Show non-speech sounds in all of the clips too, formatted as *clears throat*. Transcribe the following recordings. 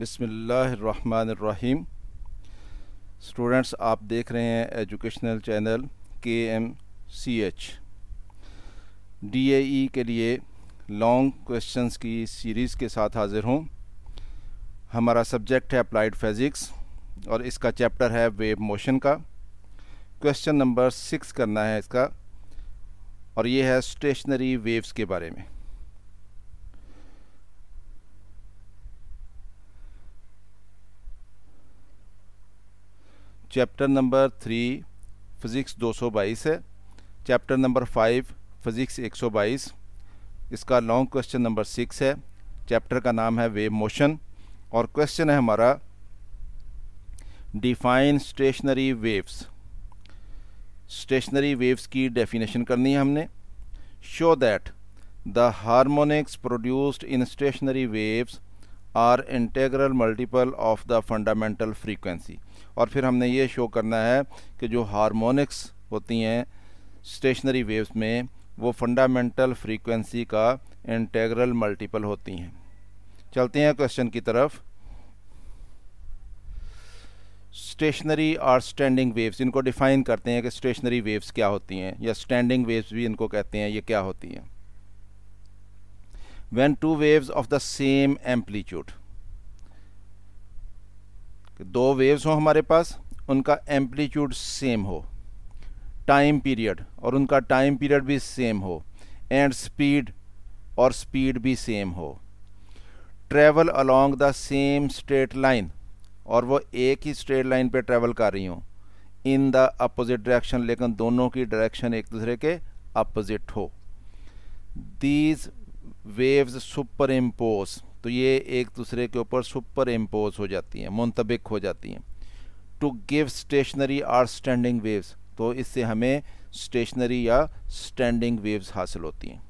बिसमीम स्टूडेंट्स आप देख रहे हैं एजुकेशनल चैनल के M C H D A E के लिए लॉन्ग क्वेश्चंस की सीरीज़ के साथ हाज़िर हूँ हमारा सब्जेक्ट है अप्लाइड फिज़िक्स और इसका चैप्टर है वेव मोशन का क्वेश्चन नंबर सिक्स करना है इसका और ये है स्टेशनरी वेव्स के बारे में चैप्टर नंबर थ्री फिज़िक्स 222 है चैप्टर नंबर फाइव फिज़िक्स 122 इसका लॉन्ग क्वेश्चन नंबर सिक्स है चैप्टर का नाम है वेव मोशन और क्वेश्चन है हमारा define stationary waves stationary waves की डेफिनेशन करनी है हमने show that the harmonics produced in stationary waves are integral multiple of the fundamental frequency और फिर हमने ये शो करना है कि जो हारमोनिक्स होती हैं स्टेशनरी वेव्स में वो फंडामेंटल फ्रीक्वेंसी का इंटेग्रल मल्टीपल होती हैं चलते हैं क्वेश्चन की तरफ स्टेशनरी और स्टैंडिंग वेव्स इनको डिफाइन करते हैं कि स्टेशनरी वेव्स क्या होती हैं या स्टैंडिंग वेव्स भी इनको कहते हैं ये क्या होती हैं when two waves of the same amplitude कि दो वेव्स हों हमारे पास उनका एम्पलीट्यूड सेम हो टाइम पीरियड और उनका टाइम पीरियड भी सेम हो एंड स्पीड और स्पीड भी सेम हो travel along the same straight line और वो एक ही स्ट्रेट लाइन पे ट्रेवल कर रही हूँ इन द अपोजिट डायरेक्शन लेकिन दोनों की डायरेक्शन एक दूसरे के अपोजिट हो दीज वेव्स सुपर इम्पोज तो ये एक दूसरे के ऊपर सुपर इम्पोज हो जाती हैं मुंतबिक हो जाती हैं to give stationary or standing waves तो इससे हमें स्टेशनरी या स्टैंडिंग वेव्स हासिल होती हैं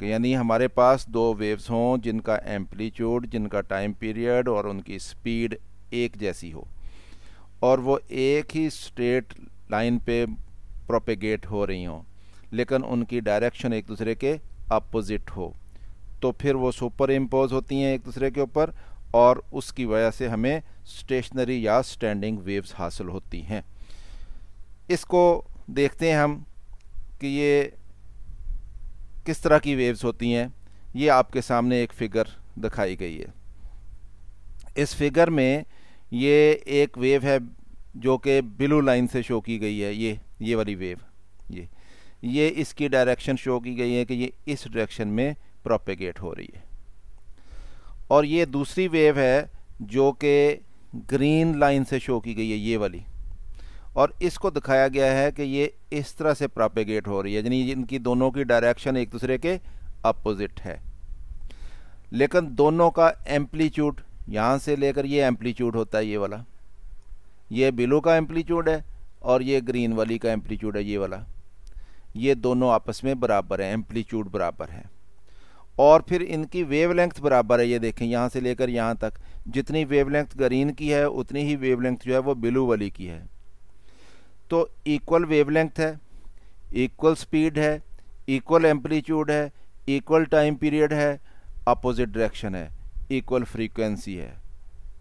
कि यानी हमारे पास दो वेव्स हों जिनका एम्पलीट्यूड जिनका टाइम पीरियड और उनकी स्पीड एक जैसी हो और वो एक ही स्ट्रेट लाइन पे प्रोपेगेट हो रही हों लेकिन उनकी डायरेक्शन एक दूसरे के अपोज़िट हो तो फिर वो सुपर इम्पोज होती हैं एक दूसरे के ऊपर और उसकी वजह से हमें स्टेशनरी या स्टैंडिंग वेव्स हासिल होती हैं इसको देखते हैं हम कि ये किस तरह की वेव्स होती हैं ये आपके सामने एक फिगर दिखाई गई है इस फिगर में ये एक वेव है जो कि ब्लू लाइन से शो की गई है ये ये वाली वेव ये ये इसकी डायरेक्शन शो की गई है कि ये इस डायरेक्शन में प्रोपेगेट हो रही है और ये दूसरी वेव है जो कि ग्रीन लाइन से शो की गई है ये वाली और इसको दिखाया गया है कि ये इस तरह से प्रोपेगेट हो रही है यानी इनकी दोनों की डायरेक्शन एक दूसरे के अपोजिट है लेकिन दोनों का एम्पलीट्यूड यहाँ से लेकर ये एम्पलीट्यूड होता है ये वाला ये बिलो का एम्पलीट्यूड है और ये ग्रीन वाली का एम्पलीट्यूड है ये वाला ये दोनों आपस में बराबर है एम्पलीट्यूड बराबर है और फिर इनकी वेवलेंथ बराबर है ये देखें यहाँ से लेकर यहाँ तक जितनी वेवलेंथ ग्रीन की है उतनी ही वेवलेंथ जो है वो ब्लू वाली की है तो इक्वल वेवलेंथ है इक्वल स्पीड है इक्वल एम्पलीट्यूड है इक्वल टाइम पीरियड है अपोजिट डायरेक्शन है इक्वल फ्रीक्वेंसी है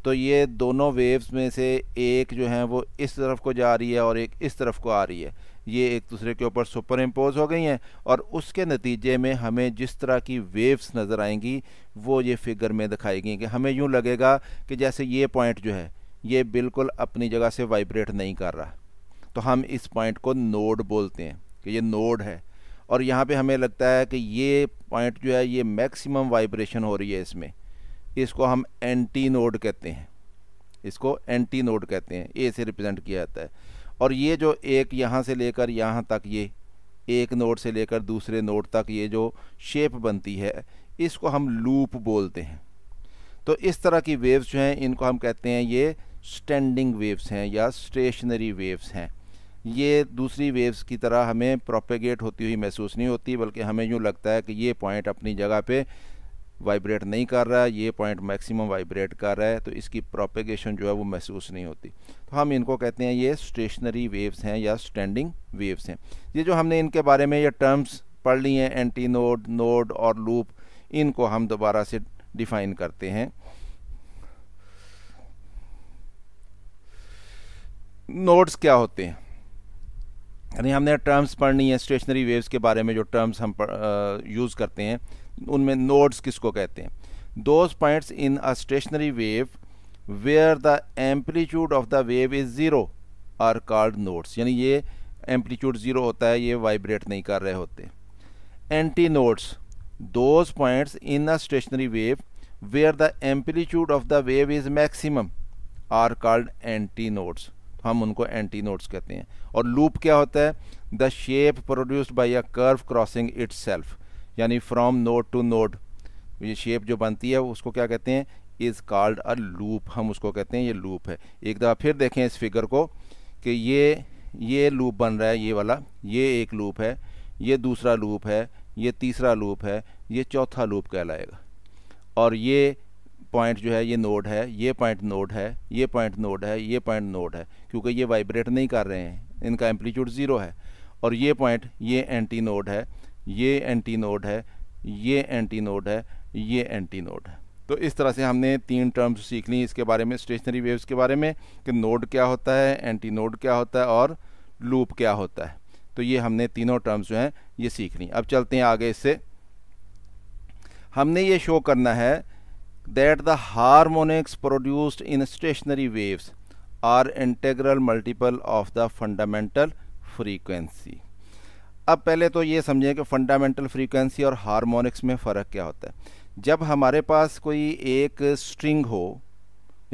तो ये दोनों वेव्स में से एक जो है वो इस तरफ को जा रही है और एक इस तरफ को आ रही है ये एक दूसरे के ऊपर सुपर इम्पोज हो गई हैं और उसके नतीजे में हमें जिस तरह की वेव्स नज़र आएंगी वो ये फिगर में दिखाई गई कि हमें यूँ लगेगा कि जैसे ये पॉइंट जो है ये बिल्कुल अपनी जगह से वाइब्रेट नहीं कर रहा तो हम इस पॉइंट को नोड बोलते हैं कि ये नोड है और यहाँ पे हमें लगता है कि ये पॉइंट जो है ये मैक्सिमम वाइब्रेशन हो रही है इसमें इसको हम एंटी नोड कहते हैं इसको एंटी नोड कहते हैं ए से रिप्रेजेंट किया जाता है और ये जो एक यहाँ से लेकर यहाँ तक ये एक नोट से लेकर दूसरे नोट तक ये जो शेप बनती है इसको हम लूप बोलते हैं तो इस तरह की वेव्स जो हैं इनको हम कहते हैं ये स्टैंडिंग वेव्स हैं या स्टेशनरी वेव्स हैं ये दूसरी वेव्स की तरह हमें प्रोपेगेट होती हुई महसूस नहीं होती बल्कि हमें यूँ लगता है कि ये पॉइंट अपनी जगह पे वाइब्रेट नहीं कर रहा है ये पॉइंट मैक्सिमम वाइब्रेट कर रहा है तो इसकी प्रोपेगेशन जो है वो महसूस नहीं होती तो हम इनको कहते हैं ये स्टेशनरी वेव्स हैं या स्टैंडिंग वेव्स हैं ये जो हमने इनके बारे में ये टर्म्स पढ़ ली हैं एंटी नोड नोड और लूप इनको हम दोबारा से डिफाइन करते हैं नोड्स क्या होते हैं यानी हमने टर्म्स पढ़नी है स्टेशनरी वेव्स के बारे में जो टर्म्स हम यूज़ करते हैं उनमें नोड्स किसको कहते हैं those points in a stationary wave where the amplitude of the wave is zero are called nodes यानी ये एम्पलीट्यूड ज़ीरो होता है ये वाइब्रेट नहीं कर रहे होते anti nodes those points in a stationary wave where the amplitude of the wave is maximum are called anti nodes हम उनको एंटी नोड्स कहते हैं और लूप क्या होता है the shape produced by a curve crossing its यानी from node to node ये शेप जो बनती है उसको क्या कहते हैं इज़ कॉल्ड अ लूप हम उसको कहते हैं ये लूप है एक दफ़ा फिर देखें इस फिगर को कि ये ये लूप बन रहा है ये वाला ये एक लूप है ये दूसरा लूप है ये तीसरा लूप है ये चौथा लूप कहलाएगा और ये पॉइंट जो है ये नोड है ये पॉइंट नोड है ये पॉइंट नोड है ये पॉइंट नोड है क्योंकि ये वाइब्रेट नहीं कर रहे हैं इनका एम्पलीट्यूड ज़ीरो है और ये पॉइंट ये एंटी नोड है ये एंटी नोड है ये एंटी नोड है ये एंटी नोड है तो इस तरह से हमने तीन टर्म्स सीख ली इसके बारे में स्टेशनरी वेव्स के बारे में कि नोड क्या होता है एंटी नोड क्या होता है और लूप क्या होता है तो ये हमने तीनों टर्म्स जो हैं ये सीख ली अब चलते हैं आगे इससे हमने ये शो करना है that the harmonics produced in stationary waves are integral multiple of the fundamental frequency. अब पहले तो ये समझें कि फंडामेंटल फ्रीक्वेंसी और हारमोनिक्स में फ़र्क क्या होता है जब हमारे पास कोई एक स्ट्रिंग हो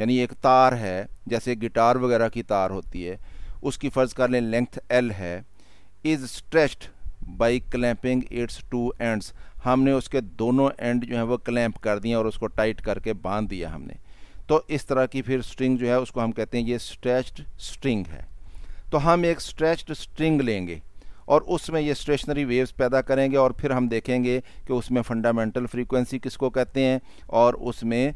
यानी एक तार है जैसे गिटार वगैरह की तार होती है उसकी फ़र्ज़ कर लें लेंथ एल है is stretched by clamping its two ends हमने उसके दोनों एंड जो है वो क्लैंप कर दिए और उसको टाइट करके बांध दिया हमने तो इस तरह की फिर स्ट्रिंग जो है उसको हम कहते हैं ये स्ट्रेच्ड स्ट्रिंग है तो हम एक स्ट्रेच्ड स्ट्रिंग लेंगे और उसमें ये स्टेशनरी वेव्स पैदा करेंगे और फिर हम देखेंगे कि उसमें फंडामेंटल फ्रीक्वेंसी किसको कहते हैं और उसमें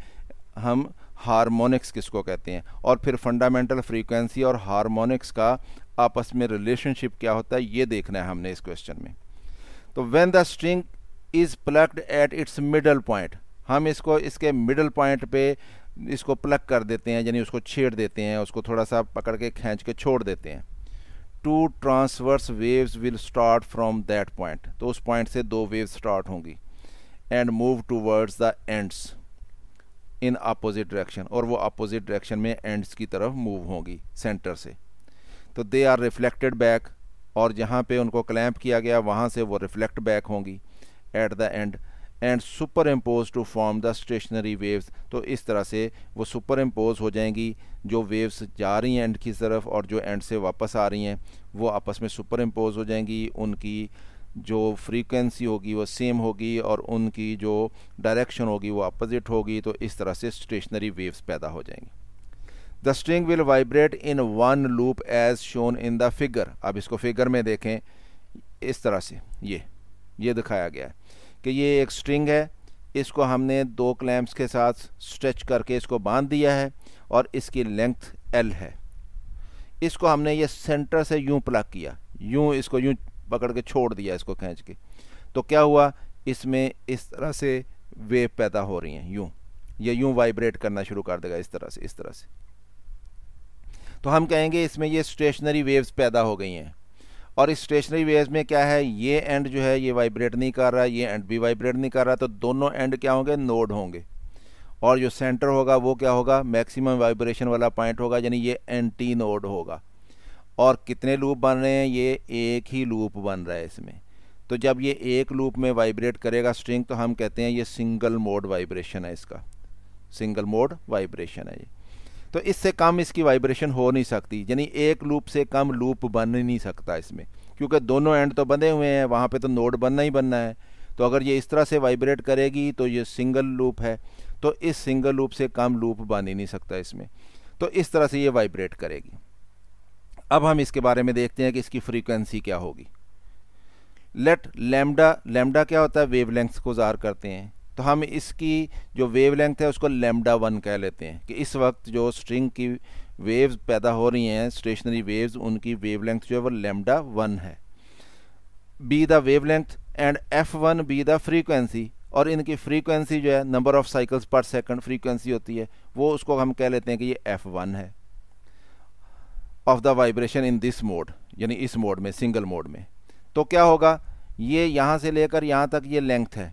हम हारमोनिक्स किसको कहते हैं और फिर फंडामेंटल फ्रीक्वेंसी और हारमोनिक्स का आपस में रिलेशनशिप क्या होता है ये देखना है हमने इस क्वेश्चन में तो when the string is plucked at its middle point हम इसको इसके मिडल पॉइंट पे इसको प्लग कर देते हैं यानी उसको छेड़ देते हैं उसको थोड़ा सा पकड़ के खींच के छोड़ देते हैं two transverse waves will start from that point तो उस पॉइंट से दो वेव स्टार्ट होंगी and move towards the ends in opposite direction और वो अपोजिट डायरेक्शन में एंड्स की तरफ मूव होंगी सेंटर से तो दे आर रिफ्लेक्टेड बैक और जहाँ पे उनको क्लैंप किया गया वहाँ से वो रिफ्लेक्ट बैक होंगी at the end and superimpose to form the stationary waves तो इस तरह से वो सुपर एम्पोज हो जाएंगी जो वेव्स जा रही हैं एंड की तरफ और जो एंड से वापस आ रही हैं वो आपस में सुपर एम्पोज हो जाएंगी उनकी जो फ्रीक्वेंसी होगी वो सेम होगी और उनकी जो डायरेक्शन होगी वो अपोजिट होगी तो इस तरह से स्टेशनरी वेव्स पैदा हो जाएंगी the string will vibrate in one loop as shown in the figure अब इसको फिगर में देखें इस तरह से ये ये दिखाया गया है कि ये एक स्ट्रिंग है इसको हमने दो क्लैम्प्स के साथ स्ट्रेच करके इसको बांध दिया है और इसकी लेंथ एल है इसको हमने ये सेंटर से यूं प्लग किया यूं इसको यूं पकड़ के छोड़ दिया इसको खींच के तो क्या हुआ इसमें इस तरह से वेव पैदा हो रही हैं यूं ये यूं वाइब्रेट करना शुरू कर देगा इस तरह से इस तरह से तो हम कहेंगे इसमें ये स्टेशनरी वेव्स पैदा हो गई हैं और इस स्टेशनरी वेज में क्या है ये एंड जो है ये वाइब्रेट नहीं कर रहा ये एंड भी वाइब्रेट नहीं कर रहा तो दोनों एंड क्या होंगे नोड होंगे और जो सेंटर होगा वो क्या होगा मैक्सिमम वाइब्रेशन वाला पॉइंट होगा यानी ये एंटी नोड होगा और कितने लूप बन रहे हैं ये एक ही लूप बन रहा है इसमें तो जब ये एक लूप में वाइब्रेट करेगा स्ट्रिंग तो हम कहते हैं ये सिंगल मोड वाइब्रेशन है इसका सिंगल मोड वाइब्रेशन है ये तो इससे कम इसकी वाइब्रेशन हो नहीं सकती यानी एक लूप से कम लूप बन ही नहीं सकता इसमें क्योंकि दोनों एंड तो बंधे हुए हैं वहाँ पे तो नोड बनना ही बनना है तो अगर ये इस तरह से वाइब्रेट करेगी तो ये सिंगल लूप है तो इस सिंगल लूप से कम लूप बन ही नहीं सकता इसमें तो इस तरह से ये वाइब्रेट करेगी अब हम इसके बारे में देखते हैं कि इसकी फ्रीक्वेंसी क्या होगी लेट लेमडा लेमडा क्या होता है वेवलेंथ को ज़ाहर करते हैं तो हम इसकी जो वेवलेंथ है उसको लेमडा वन कह लेते हैं कि इस वक्त जो स्ट्रिंग की वेव्स पैदा हो रही हैं स्टेशनरी वेव्स उनकी वेवलेंथ जो है वो लेमडा वन है be the wavelength and f one be the frequency और इनकी फ्रीक्वेंसी जो है number of cycles per second frequency होती है वो उसको हम कह लेते हैं कि ये एफ वन है of the vibration in this mode यानी इस मोड में सिंगल मोड में तो क्या होगा ये यहाँ से लेकर यहाँ तक ये लेंथ है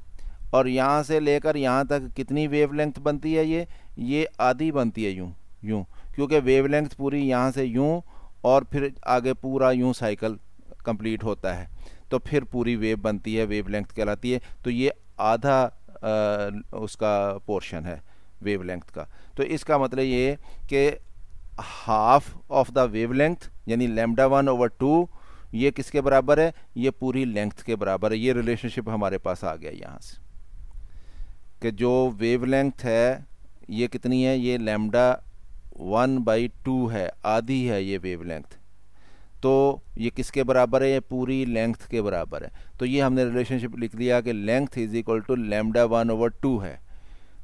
और यहाँ से लेकर यहाँ तक कितनी वेवलेंथ बनती है ये ये आधी बनती है यूँ यूँ क्योंकि वेवलेंथ पूरी यहाँ से यूँ और फिर आगे पूरा यूँ साइकिल कंप्लीट होता है तो फिर पूरी वेव बनती है वेवलेंथ कहलाती है तो ये आधा आ, उसका पोर्शन है वेवलेंथ का तो इसका मतलब ये कि हाफ ऑफ द वेवलेंथ यानी लेमडा वन ओवर टू ये किसके बराबर है ये पूरी लेंथ के बराबर है ये रिलेशनशिप हमारे पास आ गया यहाँ से कि जो वेवलेंथ है ये कितनी है ये लेमडा वन बाई टू है आधी है ये वेवलेंथ तो ये किसके बराबर है ये पूरी लेंथ के बराबर है तो ये हमने रिलेशनशिप लिख लिया कि length is equal to lambda one over two है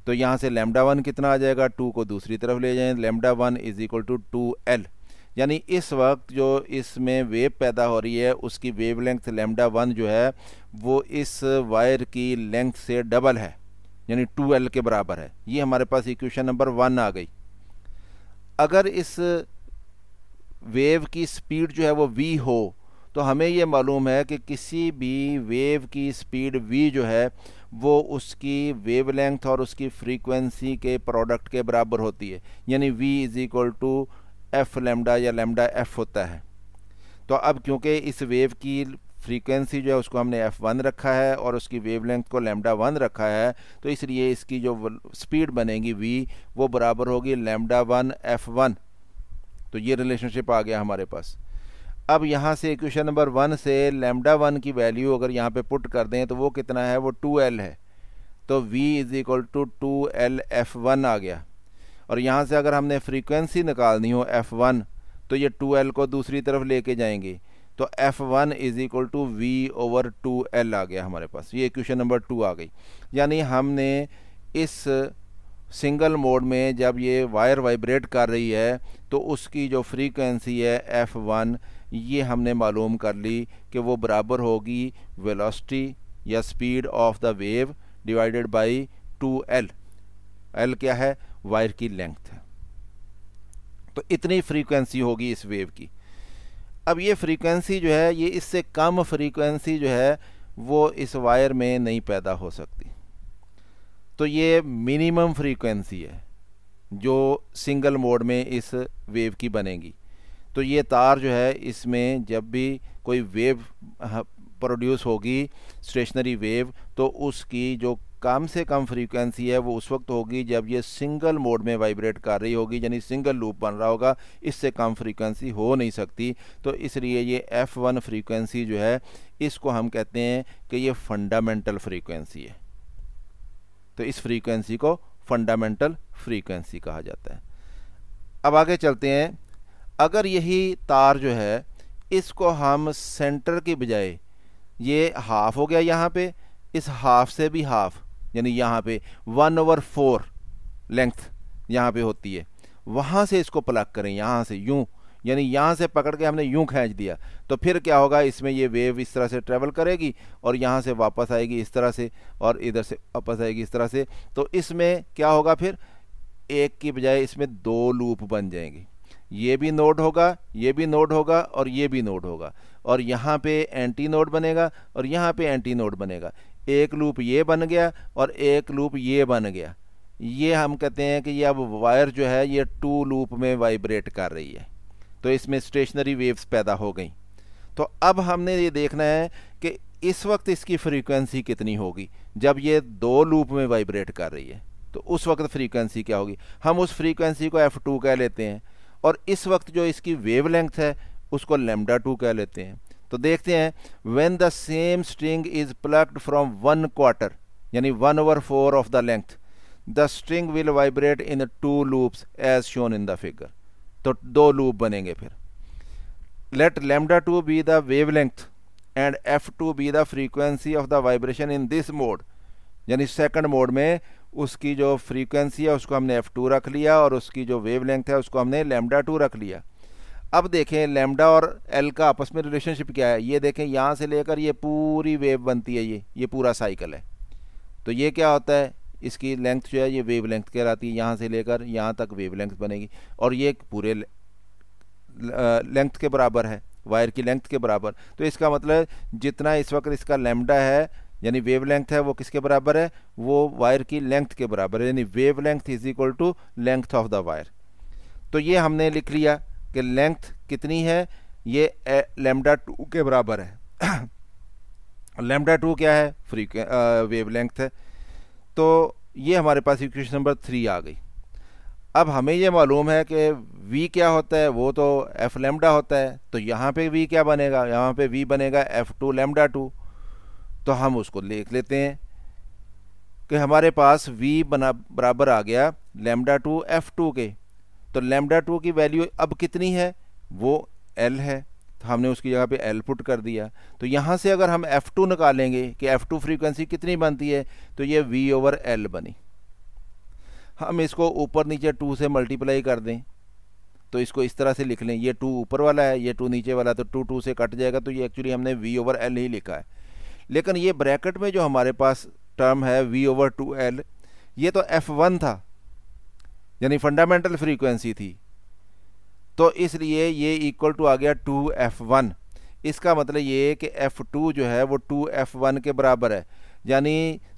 तो यहाँ से लेमडा वन कितना आ जाएगा टू को दूसरी तरफ ले जाएं lambda one is equal to two L यानी इस वक्त जो इसमें वेव पैदा हो रही है उसकी वेव लेंथ लेमडा वन जो है वो इस वायर की लेंथ से डबल है यानी टू एल के बराबर है ये हमारे पास इक्वेशन नंबर वन आ गई अगर इस वेव की स्पीड जो है वो वी हो तो हमें ये मालूम है कि किसी भी वेव की स्पीड वी जो है वो उसकी वेवलेंथ और उसकी फ्रीक्वेंसी के प्रोडक्ट के बराबर होती है यानी v is equal to f lambda या लेमडा एफ होता है तो अब क्योंकि इस वेव की फ्रीक्वेंसी जो है उसको हमने एफ़ वन रखा है और उसकी वेवलेंथ को लेमडा वन रखा है तो इसलिए इसकी जो स्पीड बनेगी वी वो बराबर होगी लेमडा वन एफ़ वन तो ये रिलेशनशिप आ गया हमारे पास अब यहाँ से इक्वेशन नंबर वन से लेमडा वन की वैल्यू अगर यहाँ पे पुट कर दें तो वो कितना है वो टू एल है तो v is equal to two L f one आ गया और यहाँ से अगर हमने फ्रीक्वेंसी निकालनी हो एफ़ वन तो ये टू एल को दूसरी तरफ लेके जाएंगे तो f one is equal to v over two L आ गया हमारे पास ये क्वेश्चन नंबर टू आ गई यानी हमने इस सिंगल मोड में जब ये वायर वाइब्रेट कर रही है तो उसकी जो फ्रीक्वेंसी है एफ़ वन ये हमने मालूम कर ली कि वो बराबर होगी वेलोसिटी या speed of the wave divided by two L L क्या है वायर की लेंथ तो इतनी फ्रीक्वेंसी होगी इस वेव की अब ये फ्रीक्वेंसी जो है ये इससे कम फ्रीक्वेंसी जो है वो इस वायर में नहीं पैदा हो सकती तो ये मिनिमम फ्रीक्वेंसी है जो सिंगल मोड में इस वेव की बनेगी तो ये तार जो है इसमें जब भी कोई वेव प्रोड्यूस हाँ, होगी स्टेशनरी वेव तो उसकी जो कम से कम फ्रीक्वेंसी है वो उस वक्त होगी जब ये सिंगल मोड में वाइब्रेट कर रही होगी यानी सिंगल लूप बन रहा होगा इससे कम फ्रीक्वेंसी हो नहीं सकती तो इसलिए ये एफ़ वन फ्रीक्वेंसी जो है इसको हम कहते हैं कि ये फंडामेंटल फ्रीक्वेंसी है तो इस फ्रीक्वेंसी को फंडामेंटल फ्रीक्वेंसी कहा जाता है अब आगे चलते हैं अगर यही तार जो है इसको हम सेंटर के बजाय ये हाफ़ हो गया यहाँ पर इस हाफ़ से भी हाफ़ यानी यहाँ पे वन ओवर फोर लेंथ यहाँ पे होती है वहाँ से इसको प्लग करें यहाँ से यूँ यानी यहाँ से पकड़ के हमने यूँ खींच दिया तो फिर क्या होगा इसमें ये वेव इस तरह से ट्रेवल करेगी और यहाँ से वापस आएगी इस तरह से और इधर से वापस आएगी इस तरह से तो इसमें क्या होगा फिर एक की बजाय इसमें दो लूप बन जाएंगे ये भी नोड होगा ये भी नोड होगा और ये भी नोड होगा और यहाँ पे एंटी नोड बनेगा और यहाँ पे एंटी नोड बनेगा एक लूप ये बन गया और एक लूप ये बन गया ये हम कहते हैं कि ये अब वायर जो है ये टू लूप में वाइब्रेट कर रही है तो इसमें स्टेशनरी वेव्स पैदा हो गई तो अब हमने ये देखना है कि इस वक्त इसकी फ्रीक्वेंसी कितनी होगी जब ये दो लूप में वाइब्रेट कर रही है तो उस वक्त फ्रीक्वेंसी क्या होगी हम उस फ्रीक्वेंसी को एफ़ टू कह लेते हैं और इस वक्त जो इसकी वेव लेंथ है उसको लेमडा टू कह लेते हैं तो देखते हैं when the same string is plucked from one quarter यानी one over four of the length the string will vibrate in two loops as shown in the figure तो दो लूप बनेंगे फिर let lambda two be the wavelength and f two be the frequency of the vibration in this mode यानी second mode में उसकी जो frequency है उसको हमने एफ टू रख लिया और उसकी जो वेव लेंथ है उसको हमने लेमडा टू रख लिया अब देखें लेमडा और एल का आपस में रिलेशनशिप क्या है ये देखें यहाँ से लेकर ये पूरी वेव बनती है ये ये पूरा साइकिल है तो ये क्या होता है इसकी लेंथ जो है ये वेव लेंथ कहलाती है यहाँ से लेकर यहाँ तक वेव लेंथ बनेगी और ये पूरे लेंथ के बराबर है वायर की लेंथ के बराबर तो इसका मतलब जितना इस वक्त इसका लेमडा है यानी वेव लेंथ है वो किसके बराबर है वो वायर की लेंथ के बराबर है यानी wavelength is equal to length of the wire तो ये हमने लिख लिया कि लेंथ कितनी है ये लेमडा टू के बराबर है लेमडा *clears throat* टू क्या है फ्री वेव लेंथ है तो ये हमारे पास इक्वेशन नंबर थ्री आ गई अब हमें ये मालूम है कि v क्या होता है वो तो f लेमडा होता है तो यहाँ पे v क्या बनेगा यहाँ पे v बनेगा f टू लेमडा टू तो हम उसको लिख लेते हैं कि हमारे पास v बना बराबर आ गया लेमडा टू एफ टू के तो लेमडा टू की वैल्यू अब कितनी है वो एल है तो हमने उसकी जगह पे एल पुट कर दिया तो यहाँ से अगर हम एफ़ टू निकालेंगे कि एफ़ टू फ्रीक्वेंसी कितनी बनती है तो ये वी ओवर एल बनी हम इसको ऊपर नीचे टू से मल्टीप्लाई कर दें तो इसको इस तरह से लिख लें ये टू ऊपर वाला है ये टू नीचे वाला तो टू टू से कट जाएगा तो ये एक्चुअली हमने वी ओवर एल ही लिखा है लेकिन ये ब्रैकेट में जो हमारे पास टर्म है वी ओवर टू एल ये तो एफ़ वन था यानी फंडामेंटल फ्रीक्वेंसी थी तो इसलिए ये इक्वल टू आ गया टू एफ़ वन इसका मतलब ये कि एफ़ टू जो है वो टू एफ़ वन के बराबर है यानी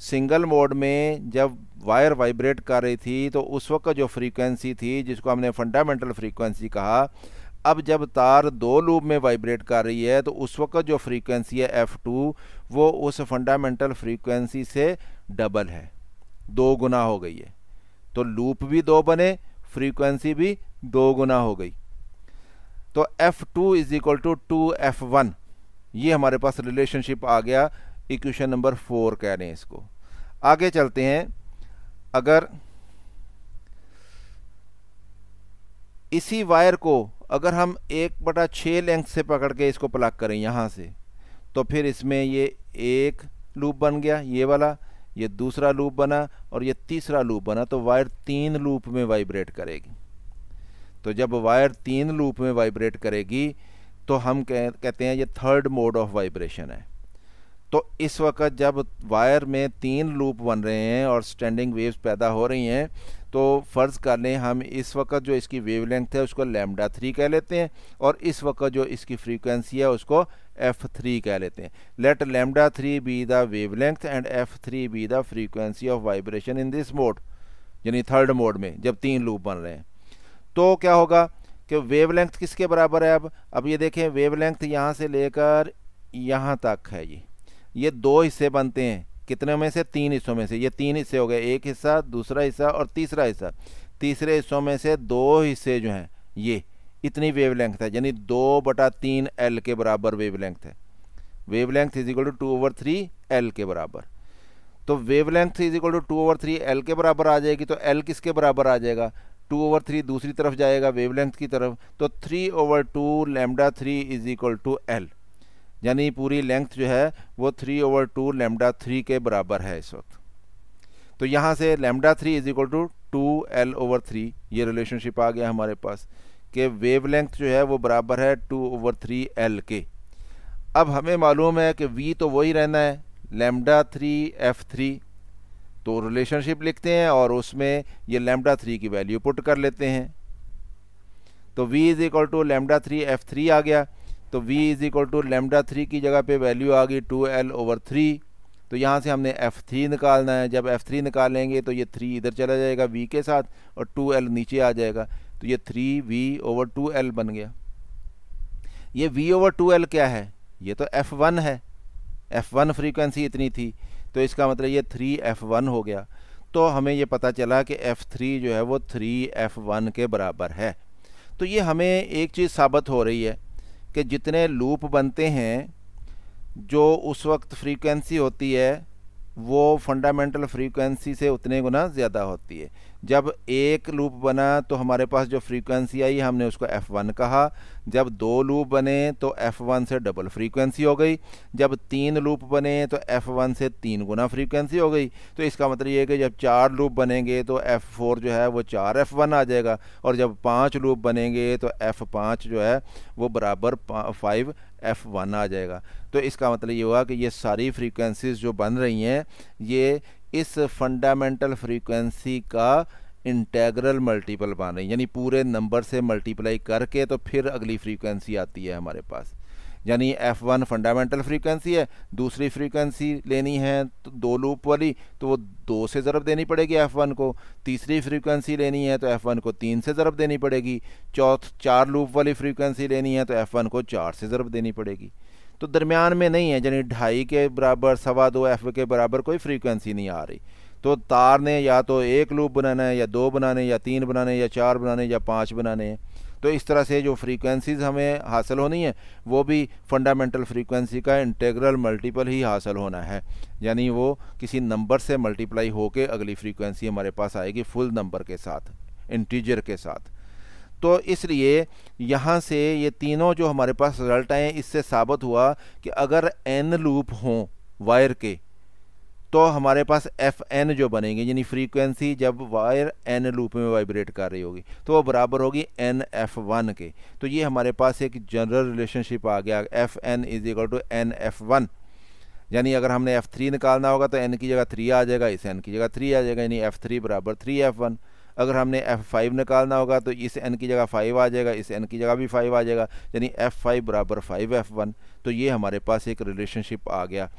सिंगल मोड में जब वायर वाइब्रेट कर रही थी तो उस वक्त जो फ्रीक्वेंसी थी जिसको हमने फंडामेंटल फ्रीक्वेंसी कहा अब जब तार दो लूप में वाइब्रेट कर रही है तो उस वक्त जो फ्रीक्वेंसी है एफ़ टू वो उस फंडामेंटल फ्रीक्वेंसी से डबल है दो गुना हो गई है तो लूप भी दो बने फ्रीक्वेंसी भी दो गुना हो गई तो F2 two is equal to two f one ये हमारे पास रिलेशनशिप आ गया इक्वेशन नंबर फोर कह रहे हैं इसको आगे चलते हैं अगर इसी वायर को अगर हम एक बटा छः लेंथ से पकड़ के इसको प्लग करें यहाँ से तो फिर इसमें ये एक लूप बन गया ये वाला ये दूसरा लूप बना और ये तीसरा लूप बना तो वायर तीन लूप में वाइब्रेट करेगी तो जब वायर तीन लूप में वाइब्रेट करेगी तो हम कह, कहते हैं ये थर्ड मोड ऑफ वाइब्रेशन है तो इस वक्त जब वायर में तीन लूप बन रहे हैं और स्टैंडिंग वेव्स पैदा हो रही हैं तो फ़र्ज़ कर लें हम इस वक्त जो इसकी वेवलेंथ है उसको लैम्डा थ्री कह लेते हैं और इस वक्त जो इसकी फ्रीक्वेंसी है उसको एफ थ्री कह लेते हैं let lambda three be the wavelength and f three be the frequency of vibration in this mode यानी थर्ड मोड में जब तीन लूप बन रहे हैं तो क्या होगा कि वेव लेंथ किसके बराबर है अब अब ये देखें वेव लेंथ यहाँ से लेकर यहाँ तक है ये ये दो हिस्से बनते हैं कितने में से तीन हिस्सों में से ये तीन हिस्से हो गए एक हिस्सा दूसरा हिस्सा और तीसरा हिस्सा तीसरे हिस्सों में से दो हिस्से जो हैं ये इतनी वेवलेंथ है यानी दो बटा तीन एल के बराबर वेवलेंथ है wavelength is equal to two over three L के बराबर तो wavelength is equal to two over three L के बराबर आ जाएगी तो एल किसके बराबर आ जाएगा टू ओवर थ्री दूसरी तरफ जाएगा वेवलेंथ की तरफ तो three over two lambda three is equal to L यानी पूरी लेंथ जो है वो three over two lambda three के बराबर है इस वक्त तो यहाँ से lambda three is equal to two L over three ये रिलेशनशिप आ गया हमारे पास कि वेवलेंथ जो है वो बराबर है टू ओवर थ्री एल के अब हमें मालूम है कि वी तो वही रहना है लेमडा थ्री एफ थ्री तो रिलेशनशिप लिखते हैं और उसमें ये लेमडा थ्री की वैल्यू पुट कर लेते हैं तो v is equal to lambda three f three आ गया तो v is equal to lambda three की जगह पे वैल्यू आ गई टू एल ओवर थ्री तो यहाँ से हमने एफ थ्री निकालना है जब एफ थ्री निकालेंगे तो ये थ्री इधर चला जाएगा वी के साथ और टू एल नीचे आ जाएगा तो ये three v over two L बन गया ये वी ओवर टू एल क्या है ये तो एफ वन है एफ वन फ्रीक्वेंसी इतनी थी तो इसका मतलब ये थ्री एफ वन हो गया तो हमें ये पता चला कि एफ थ्री जो है वो थ्री एफ वन के बराबर है तो ये हमें एक चीज़ साबित हो रही है कि जितने लूप बनते हैं जो उस वक्त फ्रीक्वेंसी होती है वो फंडामेंटल फ्रीक्वेंसी से उतने गुना ज़्यादा होती है जब एक लूप बना तो हमारे पास जो फ्रीक्वेंसी आई हमने उसको F1 कहा जब दो लूप बने तो F1 से डबल फ्रीक्वेंसी हो गई जब तीन लूप बने तो F1 से तीन गुना फ्रीक्वेंसी हो गई तो इसका मतलब ये है कि जब चार लूप बनेंगे तो F4 जो है वो चार F1 आ जाएगा और जब पांच लूप बनेंगे तो F5 जो है वो बराबर फाइव एफ वन आ जाएगा तो इसका मतलब ये हुआ कि ये सारी फ्रीक्वेंसीज जो बन रही हैं ये इस फंडामेंटल फ्रीक्वेंसी का इंटेग्रल मल्टीपल बन रही यानी पूरे नंबर से मल्टीप्लाई करके तो फिर अगली फ्रीक्वेंसी आती है हमारे पास यानी एफ वन फंडामेंटल फ्रीक्वेंसी है दूसरी फ्रीक्वेंसी लेनी है तो दो लूप वाली तो वो दो से ज़रब देनी पड़ेगी एफ वन को तीसरी फ्रीक्वेंसी लेनी है तो एफ वन को तीन से ज़रब देनी पड़ेगी चौथ चार लूप वाली फ्रीक्वेंसी लेनी है तो एफ वन को चार से ज़रब देनी पड़ेगी तो दरमियान में नहीं है यानी ढाई के बराबर सवा दो एफ के बराबर कोई फ्रीक्वेंसी नहीं आ रही तो तार ने या तो एक लूप बनाना है या दो बनाने या तीन बनाने या चार बनाने या पाँच बनाने हैं तो इस तरह से जो फ्रीक्वेंसीज़ हमें हासिल होनी है वो भी फंडामेंटल फ्रीक्वेंसी का इंटेग्रल मल्टीपल ही हासिल होना है यानी वो किसी नंबर से मल्टीप्लाई होकर अगली फ्रीक्वेंसी हमारे पास आएगी फुल नंबर के साथ इंटीजर के साथ तो इसलिए यहाँ से ये तीनों जो हमारे पास रिजल्ट आए इससे साबित हुआ कि अगर एन लूप हों वायर के तो हमारे पास एफ एन जो बनेंगे यानी फ्रीक्वेंसी जब वायर एन लूप में वाइब्रेट कर रही होगी तो वो बराबर होगी एन एफ वन के तो ये हमारे पास एक जनरल रिलेशनशिप आ गया f n is equal to n f one यानी अगर हमने एफ थ्री निकालना होगा तो एन की जगह थ्री आ जाएगा इस एन की जगह थ्री आ जाएगा यानी एफ थ्री बराबर थ्री एफ वन अगर हमने एफ फाइव निकालना होगा तो इस एन की जगह फाइव आ जाएगा इस एन की जगह भी फाइव आ जाएगा यानी एफ फाइव बराबर फाइव एफ वन तो ये हमारे पास एक रिलेशनशिप आ गया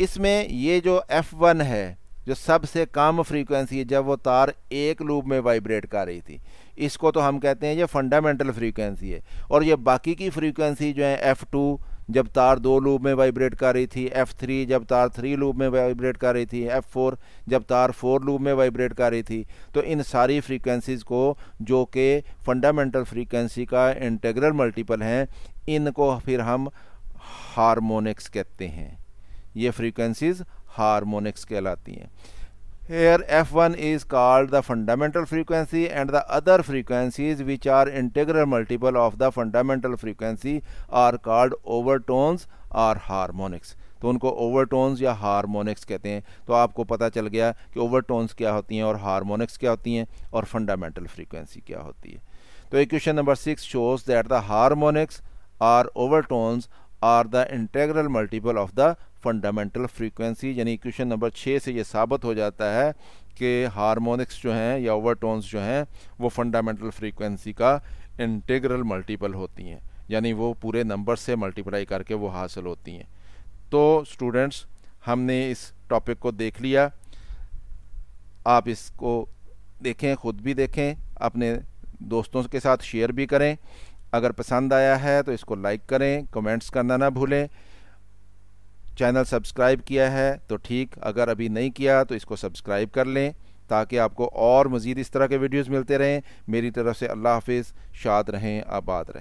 इसमें ये जो F1 है जो सबसे कम फ्रीक्वेंसी है जब वो तार एक लूप में वाइब्रेट कर रही थी इसको तो हम कहते हैं ये फंडामेंटल फ्रीक्वेंसी है और ये बाकी की फ्रीक्वेंसी जो है एफ़ टू जब तार दो लूप में वाइब्रेट कर रही थी एफ़ थ्री जब तार थ्री लूप में वाइब्रेट कर रही थी एफ़ फोर जब तार फोर लूप में वाइब्रेट कर रही थी तो इन सारी फ्रीक्वेंसीज़ को जो कि फंडामेंटल फ्रीक्वेंसी का इंटेग्रल मल्टीपल हैं इनको फिर हम हारमोनिक्स कहते हैं ये फ्रीक्वेंसीज हारमोनिक्स कहलाती हैं here f one is called the fundamental frequency and the other frequencies which are integral multiple of the fundamental frequency are called overtones or harmonics तो उनको ओवर टोन्स या harmonics कहते हैं तो आपको पता चल गया कि ओवर टोन्स क्या होती हैं और हारमोनिक्स क्या होती हैं और फंडामेंटल फ्रीक्वेंसी क्या होती है तो एक question number six shows that the harmonics or overtones are the integral multiple of the fundamental frequency यानी इक्वेशन नंबर छः से ये साबित हो जाता है कि हारमोनिक्स जो हैं या ओवरटोन्स जो हैं वो फंडामेंटल फ्रीक्वेंसी का इंटेग्रल मल्टीपल होती हैं यानी वो पूरे नंबर से मल्टीप्लाई करके वो हासिल होती हैं तो स्टूडेंट्स हमने इस टॉपिक को देख लिया आप इसको देखें ख़ुद भी देखें अपने दोस्तों के साथ शेयर भी करें अगर पसंद आया है तो इसको लाइक करें कमेंट्स करना ना भूलें चैनल सब्सक्राइब किया है तो ठीक अगर अभी नहीं किया तो इसको सब्सक्राइब कर लें ताकि आपको और मज़ीद इस तरह के वीडियोज़ मिलते रहें मेरी तरफ से अल्लाह हाफिज़ शाद रहें आबाद रहें